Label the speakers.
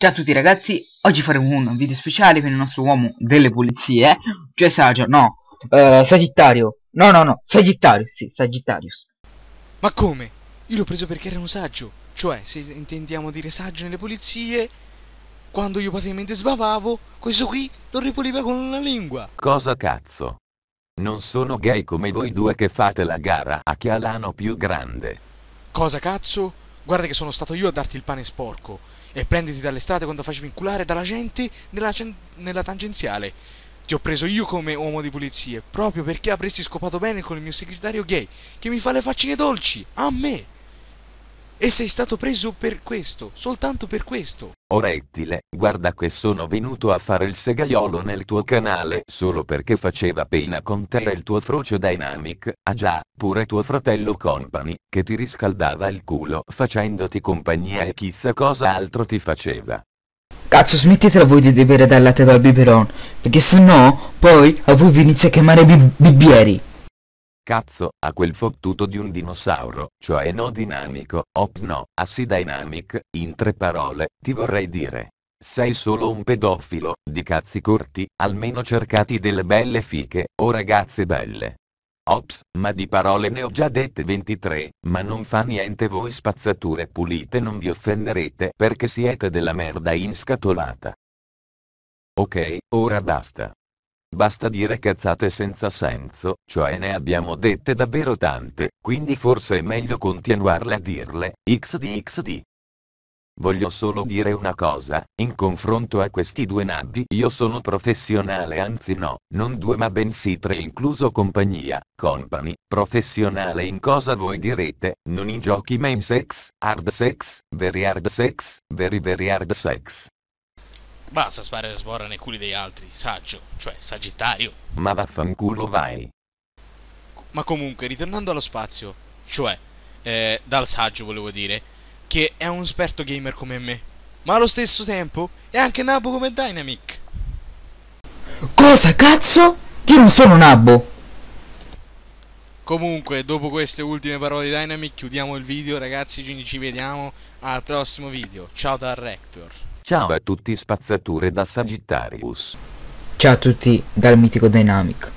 Speaker 1: Ciao a tutti ragazzi, oggi faremo un video speciale con il nostro uomo delle pulizie, cioè Sagio, no, uh, Sagittario, no no no, Sagittario, sì, Sagittarius. Ma come? Io l'ho preso perché era un saggio, cioè se intendiamo dire saggio nelle pulizie, quando io praticamente sbavavo, questo qui lo ripuliva con la lingua.
Speaker 2: Cosa cazzo? Non sono gay come voi due che fate la gara a chi ha l'ano più grande.
Speaker 1: Cosa cazzo? Guarda che sono stato io a darti il pane sporco e prenditi dalle strade quando facevi inculare dalla gente nella, nella tangenziale. Ti ho preso io come uomo di pulizie, proprio perché avresti scopato bene con il mio segretario gay, che mi fa le faccine dolci, a me. E sei stato preso per questo, soltanto per questo.
Speaker 2: Oh rettile, guarda che sono venuto a fare il segaiolo nel tuo canale solo perché faceva pena con te e il tuo frocio Dynamic, ah già, pure tuo fratello Company, che ti riscaldava il culo facendoti compagnia e chissà cosa altro ti faceva.
Speaker 1: Cazzo smettetela voi di bere dal latte dal biberon, perché sennò
Speaker 2: poi a voi vi
Speaker 1: inizia a chiamare
Speaker 2: bi bibieri. Cazzo, a quel fottuto di un dinosauro, cioè no dinamico, ops no, assi dynamic, in tre parole, ti vorrei dire. Sei solo un pedofilo, di cazzi corti, almeno cercati delle belle fiche, o ragazze belle. Ops, ma di parole ne ho già dette 23, ma non fa niente voi spazzature pulite non vi offenderete perché siete della merda inscatolata. Ok, ora basta. Basta dire cazzate senza senso, cioè ne abbiamo dette davvero tante, quindi forse è meglio continuarle a dirle, xdxd. Voglio solo dire una cosa, in confronto a questi due nabbi io sono professionale anzi no, non due ma bensì tre incluso compagnia, company, professionale in cosa voi direte, non in giochi main sex, hard sex, very hard sex, very very hard sex.
Speaker 1: Basta sparare sborra nei culi degli altri, saggio, cioè sagittario.
Speaker 2: Ma vaffanculo vai.
Speaker 1: Ma comunque, ritornando allo spazio, cioè, eh, dal saggio volevo dire, che è un esperto gamer come me, ma allo stesso tempo è anche nabo come Dynamic. Cosa cazzo? Io non sono nabo. Comunque, dopo queste ultime parole di Dynamic, chiudiamo il video, ragazzi, quindi ci vediamo al prossimo video.
Speaker 2: Ciao dal Rector. Ciao a tutti spazzature da Sagittarius.
Speaker 1: Ciao a tutti dal mitico Dynamic.